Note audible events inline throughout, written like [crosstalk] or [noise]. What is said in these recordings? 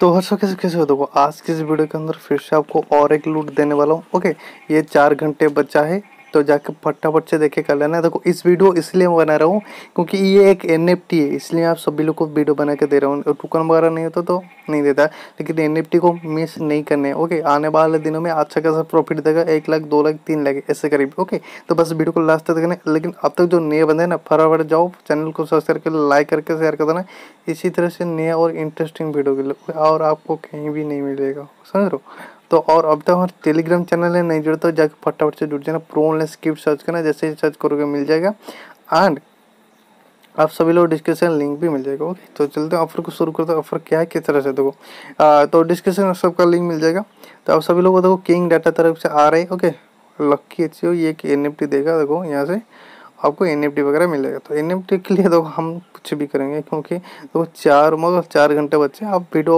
तो हर्षो कैसे कैसे हो देखो आज के इस वीडियो के अंदर फिर से आपको और एक लूट देने वाला हूँ ओके ये चार घंटे बचा है तो जाके फटाफट से देखे कर लेना देखो इस वीडियो इसलिए मैं बना रहा हूँ क्योंकि ये एक एन है इसलिए आप सभी लोग को वीडियो बना के दे रहा हूँ टोकन वगैरह नहीं होता तो नहीं देता लेकिन एन को मिस नहीं करने ओके आने वाले दिनों में अच्छा खासा प्रॉफिट देगा एक लाख दो लाख तीन लाख ऐसे करीब ओके तो बस वीडियो को लास्ट तक देखना लेकिन अब तक जो नए बंदे ना फटाफट जाओ चैनल को सब्सक्राइब करके लाइक करके शेयर कर देना इसी तरह से नया और इंटरेस्टिंग वीडियो के लिए और आपको कहीं भी नहीं मिलेगा समझ रहे हो तो और अब तक हमारे टेलीग्राम चैनल है नहीं जुड़े तो जाकर फटाफट से जुड़ जाना प्रो ऑनलाइन स्क्रिप्ट सर्च करना जैसे ही सर्च करोगे मिल जाएगा एंड आप सभी लोग डिस्क्रिप्शन लिंक भी मिल जाएगा ओके तो चलते हैं ऑफर को शुरू करते हैं ऑफर क्या है किस तरह से देखो तो डिस्क्रिप्शन सबका लिंक मिल जाएगा तो आप सभी लोग को देखो किंग डाटा तरफ से आ रहे ओके लक्की अच्छी हो ये एक एन देगा देखो यहाँ से आपको एन वगैरह मिलेगा तो एन के लिए तो हम कुछ भी करेंगे क्योंकि तो चार मतलब चार घंटे बच्चे आप वीडियो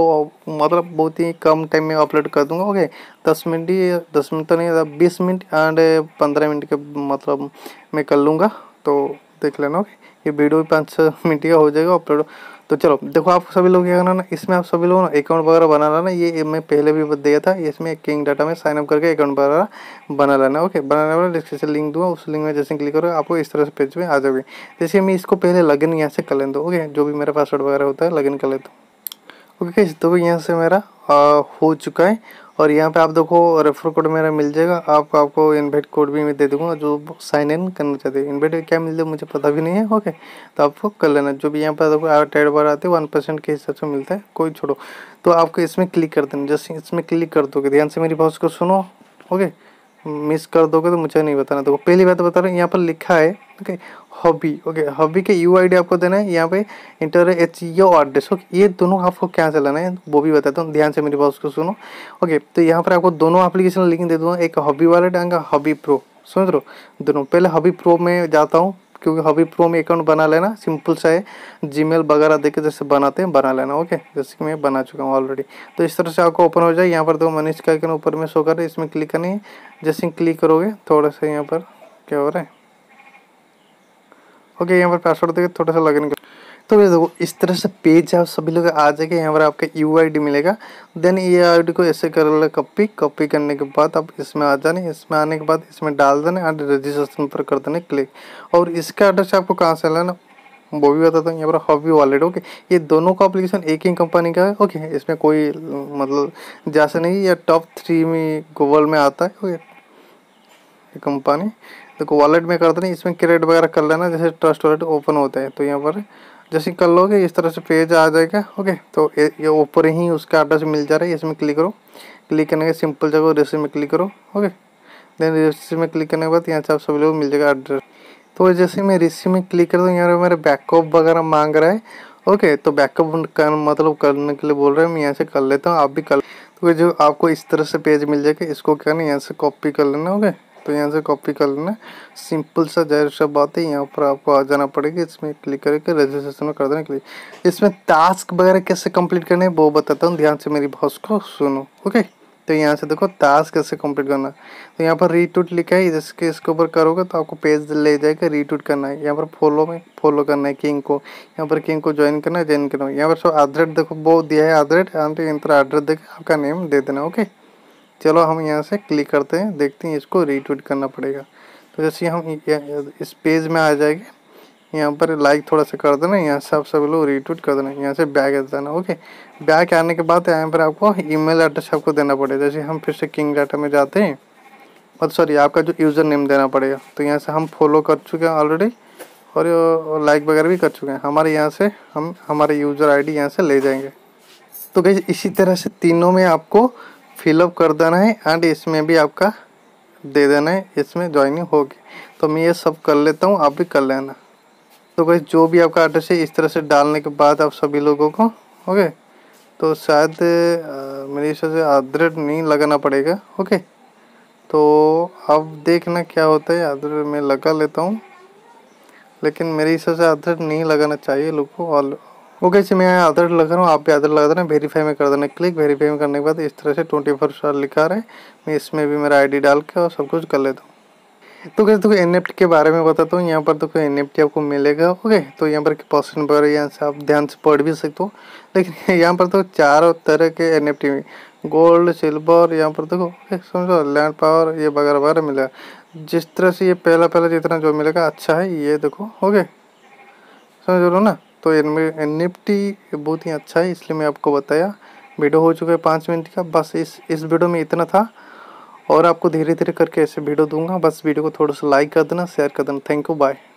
मतलब बहुत ही कम टाइम में अपलोड कर दूंगा ओके दस मिनट ही दस मिनट तो नहीं मतलब बीस मिनट एंड पंद्रह मिनट के मतलब मैं कर लूँगा तो देख लेना ओके ये वीडियो भी पाँच छः मिनट का हो जाएगा अपलोड तो चलो देखो आप सभी लोग क्या करना ना इसमें आप सभी लोग ना अकाउंट वगैरह बना लेना ये मैं पहले भी दिया था इसमें किंग डाटा में साइनअप करके अकाउंट वगैरह बना लेना ओके बनाने वाला डिस्क्रिप्शन लिंक दूंगा उस लिंक में जैसे क्लिक करो आपको इस तरह से पेज में आ जाओगे जैसे मैं इसको पहले इन यहाँ से कर लें दो ओके जो भी मेरा पासवर्ड वगैरह होता है लग कर लेता ओके तो यहाँ से मेरा हो चुका है और यहाँ पे आप देखो रेफर कोड मेरा मिल जाएगा आपको आपको इन्वेट कोड भी मैं दे दूँगा जो साइन इन करना चाहते हैं इन्वेट क्या मिल जाए मुझे पता भी नहीं है ओके तो आपको कर लेना जो भी यहाँ पर देखो टेड बार आते हैं वन परसेंट के हिसाब से मिलता है कोई छोड़ो तो आपको इसमें क्लिक कर देना जैसे इसमें क्लिक कर दोगे ध्यान से मेरी बहुत को सुनो ओके मिस कर दोगे तो मुझे नहीं बताना देखो पहली बात तो बता रहा हूँ यहाँ पर लिखा है ओके हॉबी ओके हॉबी के यू आई डी आपको देना है यहाँ पे इंटर एच यो और ओके ये दोनों आपको क्या चलाना है वो भी बताता हूँ ध्यान से मेरी बात को सुनो ओके तो यहाँ पर आपको दोनों एप्लीकेशन लिंक दे दूँगा एक हॉबी वाले डांगा हॉबी प्रो समझ रहे दोनों पहले हॉबी प्रो में जाता हूँ क्योंकि हॉबी प्रो में अकाउंट बना लेना सिंपल सा है जीमेल वगैरह देके जैसे बनाते हैं बना लेना ओके जैसे कि मैं बना चुका हूँ ऑलरेडी तो इस तरह से आपको ओपन हो जाए यहाँ पर देखो मनीष का आइकन ऊपर में शो कर रहे इसमें क्लिक करनी है जैसे क्लिक करोगे थोड़ा सा यहाँ पर क्या हो रहा है ओके यहाँ पर पासवर्ड देखे थोड़ा सा लॉगिन तो देखो इस तरह से पेज आप सभी लोग आ जाएगा यहाँ पर आपका यू आई डी मिलेगा देन ये आई डी को ऐसे कर ले कॉपी कॉपी करने के बाद आप इसमें आ जाने इसमें आने के बाद इसमें डाल देने और रजिस्ट्रेशन पर कर देने क्लिक और इसका एड्रेस आपको कहाँ से लेना वो भी बताता हूँ यहाँ पर हॉबी वॉलेट ओके ये दोनों का एप्लीकेशन एक ही कंपनी का है ओके इसमें कोई मतलब जैसे नहीं या टॉप थ्री में गूगल में आता है ओके कंपनी देखो वॉलेट में करते नहीं इसमें क्रेडिट वगैरह कर लेना जैसे ट्रस्ट वॉलेट ओपन होता है तो यहाँ पर जैसे कर लोगे इस तरह से पेज आ जाएगा ओके तो ये ऊपर ही उसका एड्रेस मिल जा रहा है इसमें क्लिक करो क्लिक करने के सिंपल जगह रेसिप में क्लिक करो ओके देन रेसिप में क्लिक करने के बाद यहाँ से आप सभी लोग मिल जाएगा एड्रेस तो जैसे मैं रेसिप में क्लिक करता हूँ यहाँ पर मेरा बैकअप वगैरह मांग रहा है ओके तो बैकअप कर मतलब करने के लिए बोल रहे हैं मैं यहाँ से कर लेता हूँ आप भी कर तो जो आपको इस तरह से पेज मिल जाएगा इसको क्या ना यहाँ से कॉपी कर लेना ओके तो यहाँ से कॉपी कर लेना सिंपल सा जाहिर सा बात है यहाँ पर आपको आ जाना पड़ेगा इसमें क्लिक करके रजिस्ट्रेशन में कर देना क्लिक इसमें टास्क वगैरह कैसे कंप्लीट करने है वो बताता हूँ ध्यान से मेरी बॉस को सुनो ओके तो यहाँ से देखो टास्क कैसे कंप्लीट करना तो यहाँ पर रीटूट लिखा है जिसके इसके ऊपर करोगे तो आपको पेज ले जाएगा रीटूट करना है यहाँ पर फॉलो में फॉलो करना है किंग को यहाँ पर किंग को ज्वाइन करना है ज्वाइन करना है यहाँ पर सो एड्रेस देखो वो दिया है एड्रेस यहाँ पर एड्रेस देकर आपका नेम दे देना ओके चलो हम यहाँ से क्लिक करते हैं देखते हैं इसको रीट्वीट करना पड़ेगा तो जैसे हम इस पेज में आ जाएंगे यहाँ पर लाइक थोड़ा सा कर देना यहाँ सब सब लोग रीट्वीट कर देना यहाँ से बैग देना ओके बैग आने के बाद यहाँ पर आपको ईमेल एड्रेस आपको देना पड़ेगा जैसे हम फिर से किंग डाटा में जाते हैं और सॉरी आपका जो यूज़र नेम देना पड़ेगा तो यहाँ से हम फॉलो कर चुके हैं ऑलरेडी और लाइक वगैरह भी कर चुके हैं हमारे यहाँ से हम हमारे यूज़र आई यहाँ से ले जाएंगे तो गई इसी तरह से तीनों में आपको फिलअप कर देना है एंड इसमें भी आपका दे देना है इसमें ज्वाइनिंग होगी तो मैं ये सब कर लेता हूँ आप भी कर लेना तो भाई जो भी आपका एड्रेस है इस तरह से डालने के बाद आप सभी लोगों को ओके तो शायद मेरे हिसाब से आदरेट नहीं लगाना पड़ेगा ओके तो अब देखना क्या होता है आदरेट मैं लगा लेता हूँ लेकिन मेरे हिसाब से आदरेट नहीं लगाना चाहिए लोग को ओके इसे मैं आधार लगा रहा हूँ आप भी आधार लगा देना वेरीफाई में कर देना क्लिक वेरीफाई में करने के बाद इस तरह से ट्वेंटी फोर स्टार लिखा रहे है मैं इसमें भी मेरा आईडी डाल के और सब कुछ कर लेता हूँ तो कैसे देखो एन के बारे में बताता हूँ यहाँ पर देखो एन आपको मिलेगा ओके तो यहाँ पर पर्सन वगैरह यहाँ से आप ध्यान से पढ़ भी सकते हो लेकिन [laughs] यहाँ पर तो चारों तरह के एन में गोल्ड सिल्वर यहाँ पर देखो समझो लैंड पावर ये वगैरह वगैरह मिलेगा जिस तरह से ये पहला पहला जितना जो मिलेगा अच्छा है ये देखो ओके समझ लो ना तो इनमें निफ्टी बहुत ही अच्छा है इसलिए मैं आपको बताया वीडियो हो चुका है पाँच मिनट का बस इस इस वीडियो में इतना था और आपको धीरे धीरे करके ऐसे वीडियो दूंगा बस वीडियो को थोड़ा सा लाइक कर देना शेयर कर देना थैंक यू बाय